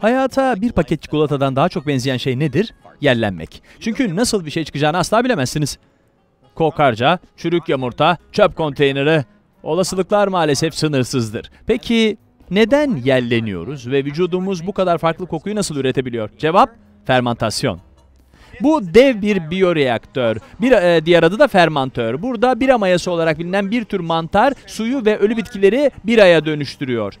Hayata bir paket çikolatadan daha çok benzeyen şey nedir? Yerlenmek. Çünkü nasıl bir şey çıkacağını asla bilemezsiniz. Kokarca, çürük yumurta, çöp konteyneri. Olasılıklar maalesef sınırsızdır. Peki neden yerleniyoruz ve vücudumuz bu kadar farklı kokuyu nasıl üretebiliyor? Cevap fermantasyon. Bu dev bir biyoreaktör. Bir e, diğer adı da fermantör. Burada bira mayası olarak bilinen bir tür mantar suyu ve ölü bitkileri biraya dönüştürüyor.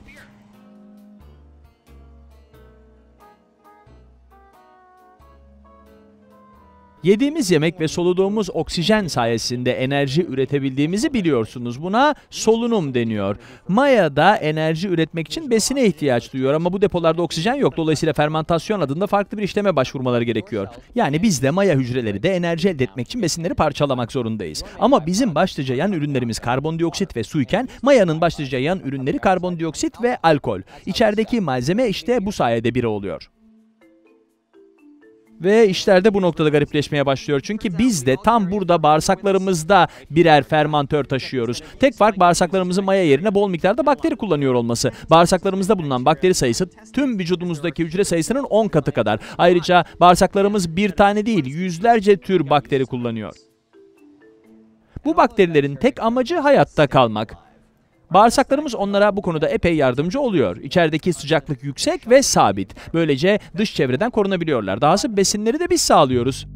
Yediğimiz yemek ve soluduğumuz oksijen sayesinde enerji üretebildiğimizi biliyorsunuz. Buna solunum deniyor. Maya da enerji üretmek için besine ihtiyaç duyuyor ama bu depolarda oksijen yok. Dolayısıyla fermentasyon adında farklı bir işleme başvurmaları gerekiyor. Yani biz de maya hücreleri de enerji elde etmek için besinleri parçalamak zorundayız. Ama bizim başlıca yan ürünlerimiz karbondioksit ve su iken mayanın başlıca yan ürünleri karbondioksit ve alkol. İçerideki malzeme işte bu sayede biri oluyor. Ve işler de bu noktada garipleşmeye başlıyor. Çünkü biz de tam burada bağırsaklarımızda birer fermantör taşıyoruz. Tek fark bağırsaklarımızın maya yerine bol miktarda bakteri kullanıyor olması. Bağırsaklarımızda bulunan bakteri sayısı tüm vücudumuzdaki hücre sayısının 10 katı kadar. Ayrıca bağırsaklarımız bir tane değil yüzlerce tür bakteri kullanıyor. Bu bakterilerin tek amacı hayatta kalmak. Bağırsaklarımız onlara bu konuda epey yardımcı oluyor. İçerideki sıcaklık yüksek ve sabit. Böylece dış çevreden korunabiliyorlar. Dahası besinleri de biz sağlıyoruz.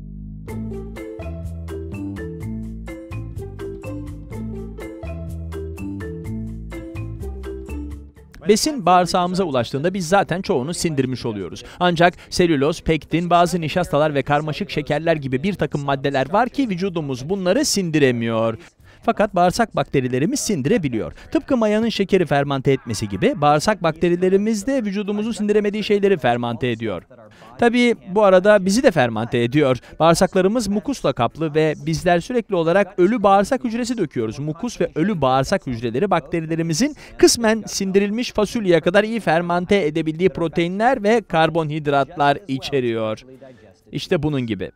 Besin bağırsağımıza ulaştığında biz zaten çoğunu sindirmiş oluyoruz. Ancak selüloz, pektin, bazı nişastalar ve karmaşık şekerler gibi bir takım maddeler var ki vücudumuz bunları sindiremiyor. Fakat bağırsak bakterilerimiz sindirebiliyor. Tıpkı mayanın şekeri fermante etmesi gibi bağırsak bakterilerimiz de vücudumuzun sindiremediği şeyleri fermante ediyor. Tabii bu arada bizi de fermante ediyor. Bağırsaklarımız mukusla kaplı ve bizler sürekli olarak ölü bağırsak hücresi döküyoruz. Mukus ve ölü bağırsak hücreleri bakterilerimizin kısmen sindirilmiş fasulyeye kadar iyi fermante edebildiği proteinler ve karbonhidratlar içeriyor. İşte bunun gibi.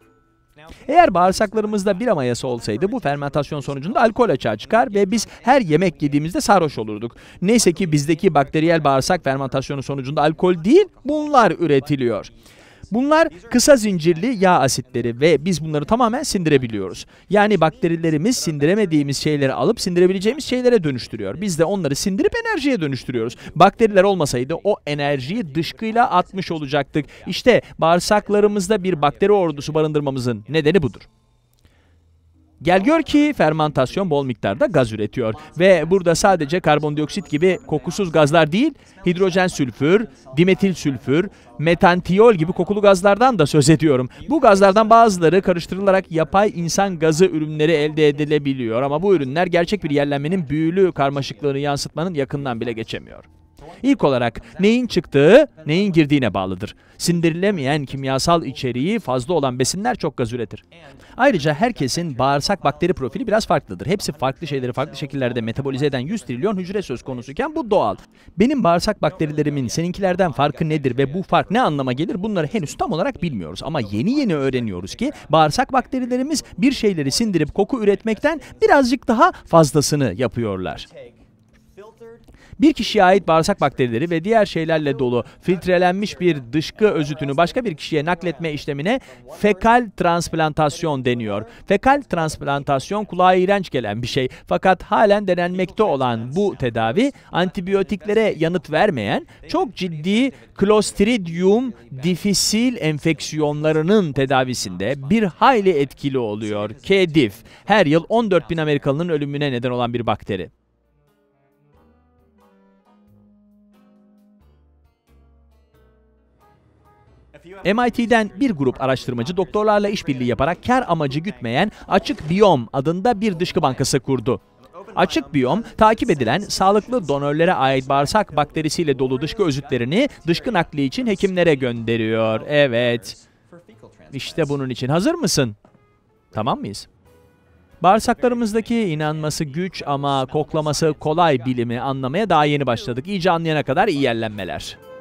Eğer bağırsaklarımızda bir amayası olsaydı bu fermentasyon sonucunda alkol açığa çıkar ve biz her yemek yediğimizde sarhoş olurduk. Neyse ki bizdeki bakteriyel bağırsak fermentasyonu sonucunda alkol değil bunlar üretiliyor. Bunlar kısa zincirli yağ asitleri ve biz bunları tamamen sindirebiliyoruz. Yani bakterilerimiz sindiremediğimiz şeyleri alıp sindirebileceğimiz şeylere dönüştürüyor. Biz de onları sindirip enerjiye dönüştürüyoruz. Bakteriler olmasaydı o enerjiyi dışkıyla atmış olacaktık. İşte bağırsaklarımızda bir bakteri ordusu barındırmamızın nedeni budur. Gel gör ki fermantasyon bol miktarda gaz üretiyor ve burada sadece karbondioksit gibi kokusuz gazlar değil, hidrojen sülfür, dimetil sülfür, metantiyol gibi kokulu gazlardan da söz ediyorum. Bu gazlardan bazıları karıştırılarak yapay insan gazı ürünleri elde edilebiliyor ama bu ürünler gerçek bir yerlenmenin büyülü karmaşıklığını yansıtmanın yakından bile geçemiyor. İlk olarak neyin çıktığı, neyin girdiğine bağlıdır. Sindirilemeyen kimyasal içeriği fazla olan besinler çok gaz üretir. Ayrıca herkesin bağırsak bakteri profili biraz farklıdır. Hepsi farklı şeyleri farklı şekillerde metabolize eden 100 trilyon hücre söz konusuyken bu doğal. Benim bağırsak bakterilerimin seninkilerden farkı nedir ve bu fark ne anlama gelir bunları henüz tam olarak bilmiyoruz. Ama yeni yeni öğreniyoruz ki bağırsak bakterilerimiz bir şeyleri sindirip koku üretmekten birazcık daha fazlasını yapıyorlar. Bir kişiye ait bağırsak bakterileri ve diğer şeylerle dolu filtrelenmiş bir dışkı özütünü başka bir kişiye nakletme işlemine fekal transplantasyon deniyor. Fekal transplantasyon kulağa iğrenç gelen bir şey fakat halen denenmekte olan bu tedavi antibiyotiklere yanıt vermeyen çok ciddi Clostridium difficile enfeksiyonlarının tedavisinde bir hayli etkili oluyor. K. diff her yıl 14 bin Amerikalının ölümüne neden olan bir bakteri. MIT'den bir grup araştırmacı doktorlarla işbirliği yaparak kar amacı gütmeyen Açık Biyom adında bir dışkı bankası kurdu. Açık biyom, takip edilen sağlıklı donörlere ait bağırsak bakterisiyle dolu dışkı özütlerini dışkı nakli için hekimlere gönderiyor. Evet. İşte bunun için hazır mısın? Tamam mıyız? Bağırsaklarımızdaki inanması güç ama koklaması kolay bilimi anlamaya daha yeni başladık. İyice anlayana kadar iyi yerlenmeler.